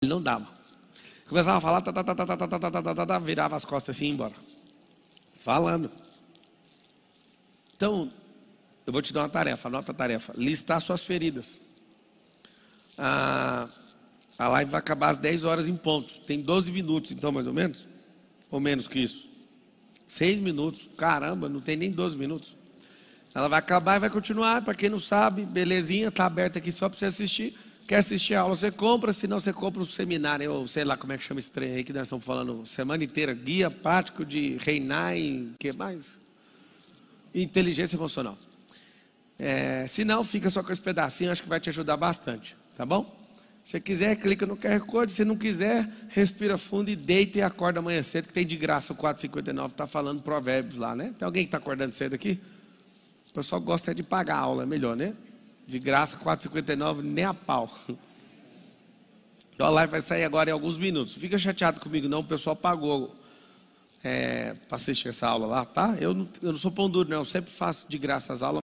Ele não dava. Começava a falar, tá, tá, tá, tá, tá, tá, tá, tá, tá, virava as costas assim e ia embora. Falando. Então, eu vou te dar uma tarefa, anota a tarefa. Listar suas feridas. A, a live vai acabar às 10 horas em ponto. Tem 12 minutos, então, mais ou menos? Ou menos que isso? 6 minutos. Caramba, não tem nem 12 minutos. Ela vai acabar e vai continuar. Para quem não sabe, belezinha, tá aberta aqui só para você assistir. Quer assistir a aula, você compra, se não, você compra um seminário, ou sei lá como é que chama esse trem aí que nós estamos falando semana inteira, guia prático de reinar em que mais? Inteligência emocional. É, se não, fica só com esse pedacinho, acho que vai te ajudar bastante, tá bom? Se quiser, clica no QR Code. Se não quiser, respira fundo e deita e acorda amanhã cedo, que tem de graça o 459, está falando provérbios lá, né? Tem alguém que está acordando cedo aqui? O pessoal gosta de pagar a aula, é melhor, né? De graça, 4,59, nem a pau. Então a live vai sair agora em alguns minutos. Fica chateado comigo, não, o pessoal pagou é, para assistir essa aula lá, tá? Eu não, eu não sou pão duro, não. Eu sempre faço de graça as aulas.